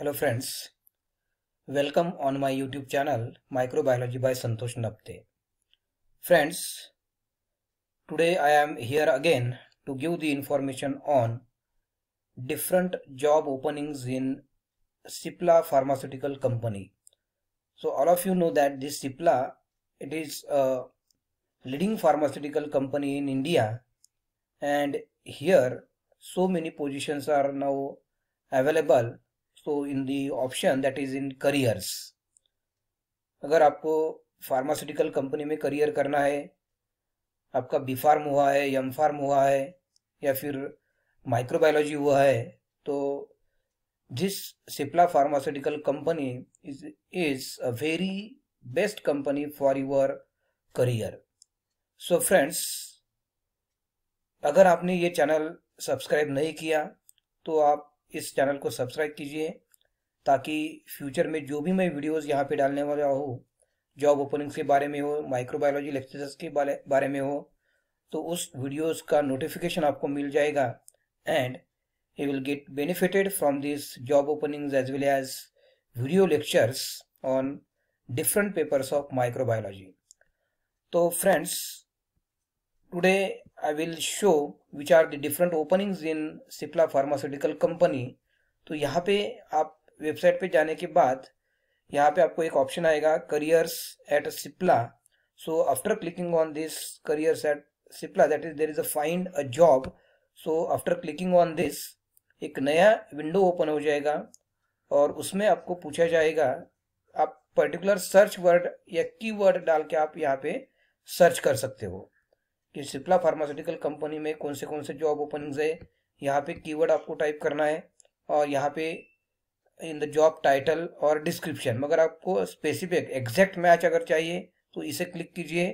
Hello friends, welcome on my YouTube channel Microbiology by Santosh Napte. Friends, today I am here again to give the information on different job openings in Cipla pharmaceutical company. So all of you know that this Cipla, it is a leading pharmaceutical company in India and here so many positions are now available तो in the option that is in careers अगर आपको pharmaceutical company में career करना है आपका B farm हुआ है M farm हुआ है या फिर माइक्रोबायोलॉजी हुआ है तो this Cipla pharmaceutical company is is a very best company for your career so friends अगर आपने ये चैनल सब्सक्राइब नहीं किया तो आप इस चैनल को सब्सक्राइब कीजिए ताकि फ्यूचर में जो भी मैं वीडियोस यहाँ पे डालने वाला हो जॉब ओपनिंग्स के बारे में हो माइक्रोबायोलॉजी लेक्चर्स के बारे में हो तो उस वीडियोस का नोटिफिकेशन आपको मिल जाएगा and you will get benefited from this job openings as well as video lectures on different papers of microbiology तो friends Today I will show which are the different openings in Cipla pharmaceutical company तो यहाँ पे आप website पे जाने के बाद यहाँ पे आपको एक ऑप्शन आएगा careers at Cipla so after clicking on this careers at Cipla that is there is a find a job so after clicking on this एक नया विंडो ओपन हो जाएगा और उसमें आपको पूछा जाएगा आप पर्टिकुलर सर्च वर्ड या की वर्ड डाल के आप यहाँ पे सर्च कर सकते हो कि सिप्ला फार्मास्यूटिकल कंपनी में कौन से कौन से जॉब ओपनिंग्स है यहाँ पे कीवर्ड आपको टाइप करना है और यहाँ पे इन द जॉब टाइटल और डिस्क्रिप्शन मगर आपको स्पेसिफिक एग्जैक्ट मैच अगर चाहिए तो इसे क्लिक कीजिए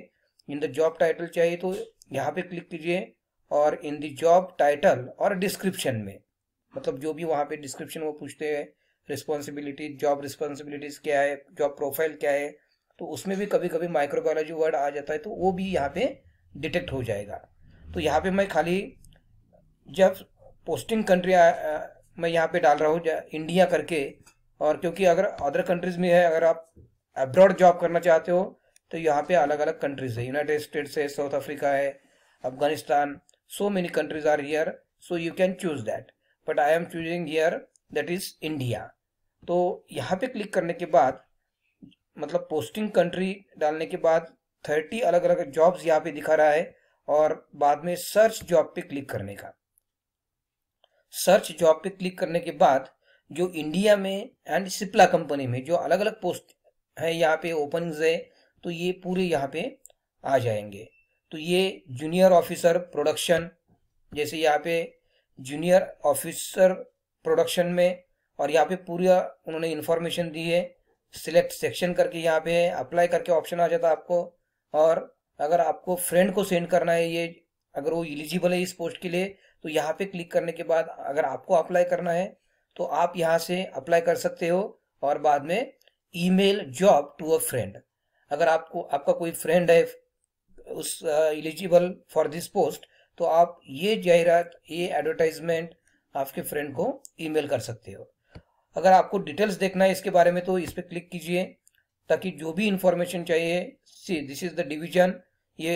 इन द जॉब टाइटल चाहिए तो यहाँ पे क्लिक कीजिए और इन द जॉब टाइटल और डिस्क्रिप्शन में मतलब जो भी वहाँ पे डिस्क्रिप्शन वो पूछते हैं रिस्पॉन्सिबिलिटी जॉब रिस्पॉन्सिबिलिटीज़ क्या है जॉब प्रोफाइल क्या है तो उसमें भी कभी कभी माइक्रोबायोलॉजी वर्ड आ जाता है तो वो भी यहाँ पे डिटेक्ट हो जाएगा तो यहाँ पे मैं खाली जब पोस्टिंग कंट्री मैं यहाँ पे डाल रहा हूँ इंडिया करके और क्योंकि अगर अदर कंट्रीज़ में है अगर आप अब्रॉड जॉब करना चाहते हो तो यहाँ पे अलग अलग कंट्रीज़ है यूनाइटेड स्टेट्स है साउथ अफ्रीका है Afghanistan so many countries are here so you can choose that but I am choosing here that is India तो यहाँ पे क्लिक करने के बाद मतलब पोस्टिंग कंट्री डालने के बाद थर्टी अलग अलग जॉब्स यहाँ पे दिखा रहा है और बाद में सर्च जॉब पे क्लिक करने का सर्च जॉब पे क्लिक करने के बाद जो इंडिया में एंड सिप्ला कंपनी में जो अलग अलग पोस्ट है यहाँ पे ओपनिंग है तो ये पूरे यहाँ पे आ जाएंगे तो ये जूनियर ऑफिसर प्रोडक्शन जैसे यहाँ पे जूनियर ऑफिसर प्रोडक्शन में और यहाँ पे पूरा उन्होंने इन्फॉर्मेशन दी है सिलेक्ट सेक्शन करके यहाँ पे अप्लाई करके ऑप्शन आ जाता है आपको और अगर आपको फ्रेंड को सेंड करना है ये अगर वो एलिजिबल है इस पोस्ट के लिए तो यहाँ पे क्लिक करने के बाद अगर आपको अप्लाई करना है तो आप यहाँ से अप्लाई कर सकते हो और बाद में email job to a friend अगर आपको आपका कोई फ्रेंड है उस एलिजिबल फॉर दिस पोस्ट तो आप ये जाहिरत ये एडवर्टाइजमेंट आपके फ्रेंड को ईमेल कर सकते हो अगर आपको डिटेल्स देखना है इसके बारे में तो इस पर क्लिक कीजिए ताकि जो भी इंफॉर्मेशन चाहिए see this is the division ये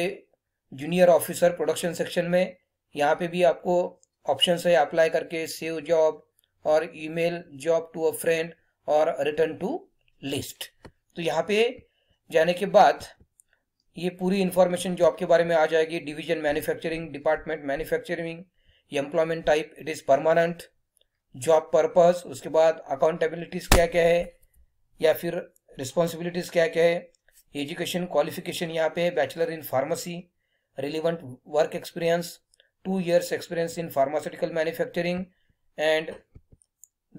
जूनियर ऑफिसर प्रोडक्शन सेक्शन में यहाँ पे भी आपको ऑप्शन है अप्लाई करके सेव जॉब और email job to a friend और रिटर्न टू लिस्ट तो यहाँ पे जाने के बाद ये पूरी इन्फॉर्मेशन जॉब के बारे में आ जाएगी division manufacturing department manufacturing employment type it is permanent job purpose उसके बाद अकाउंटेबिलिटीज क्या क्या है या फिर रिस्पॉन्सिबिलिटीज क्या क्या है एजुकेशन क्वालिफिकेशन यहाँ पे है bachelor in pharmacy relevant work experience two years experience in pharmaceutical manufacturing and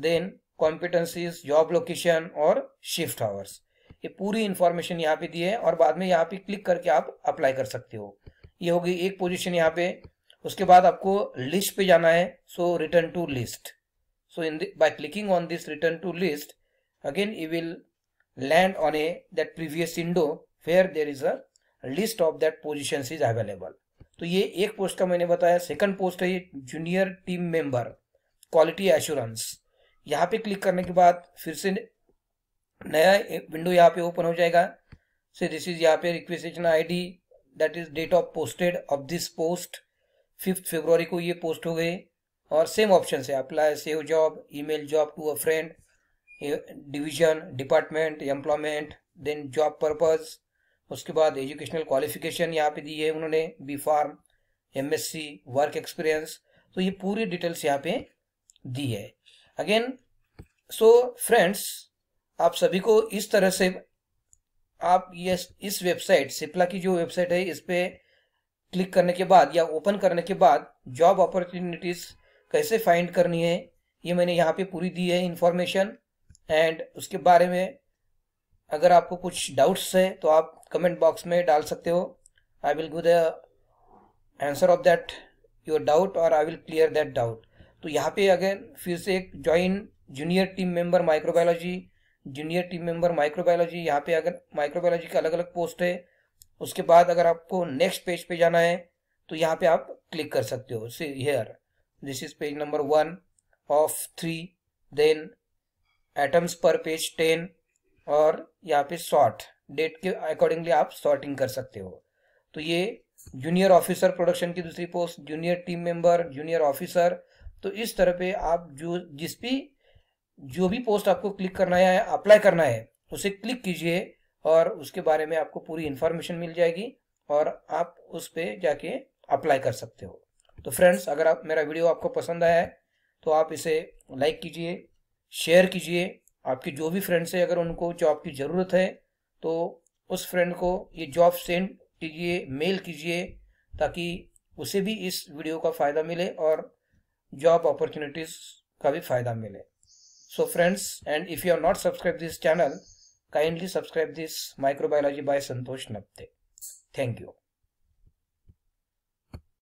then competencies job location और शिफ्ट आवर्स ये पूरी इंफॉर्मेशन यहाँ पे दी है और बाद में यहाँ पे क्लिक करके आप अप्लाई कर सकते हो ये होगी एक पोजिशन यहाँ पे उसके बाद आपको लिस्ट पे जाना है so return to list so in by clicking on this return to list again you will land on a that previous window where there is a list of that positions is available तो ये एक post का मैंने बताया second post है junior team member quality assurance यहाँ पे click करने के बाद फिर से नया विंडो यहाँ पे ओपन हो जाएगा से दिस इज यहाँ पे requisition ID that is date of posted of this post fifth February को ये पोस्ट हो गए और सेम ऑप्शन है apply save job email job to a friend division department employment then job purpose उसके बाद एजुकेशनल क्वालिफिकेशन यहाँ पे दी है उन्होंने B pharm M S C work experience तो ये पूरी डिटेल्स यहाँ पे दी है अगेन सो फ्रेंड्स आप सभी को इस तरह से आप ये इस वेबसाइट सिप्ला की जो वेबसाइट है इस पर क्लिक करने के बाद या ओपन करने के बाद जॉब अपॉर्चुनिटीज़ कैसे फाइंड करनी है ये मैंने यहाँ पे पूरी दी है इन्फॉर्मेशन एंड उसके बारे में अगर आपको कुछ डाउट्स है तो आप कमेंट बॉक्स में डाल सकते हो I will go the answer of that your doubt और I will clear that doubt तो यहाँ पे अगेन फिर से एक join junior team member microbiology junior team member microbiology यहाँ पे अगर माइक्रोबायोलॉजी का अलग अलग पोस्ट है उसके बाद अगर आपको नेक्स्ट पेज पे जाना है तो यहाँ पे आप क्लिक कर सकते हो see here this is page number one of three then items per page ten और यहाँ पे सॉर्ट डेट के अकॉर्डिंगली आप सॉर्टिंग कर सकते हो तो ये जूनियर ऑफिसर प्रोडक्शन की दूसरी post junior team member junior officer तो इस तरह पे आप जो जिस भी जो भी पोस्ट आपको क्लिक करना है अप्लाई करना है उसे क्लिक कीजिए और उसके बारे में आपको पूरी इन्फॉर्मेशन मिल जाएगी और आप उस पर जाके अप्लाई कर सकते हो तो फ्रेंड्स अगर आप मेरा वीडियो आपको पसंद आया है तो आप इसे लाइक कीजिए शेयर कीजिए आपके जो भी फ्रेंड्स हैं अगर उनको जॉब की ज़रूरत है तो उस फ्रेंड को ये जॉब सेंड कीजिए मेल कीजिए ताकि उसे भी इस वीडियो का फ़ायदा मिले और जॉब अपॉर्चुनिटीज़ का भी फ़ायदा मिले so friends and if you are not subscribe this channel kindly subscribe this microbiology by Santosh Napte thank you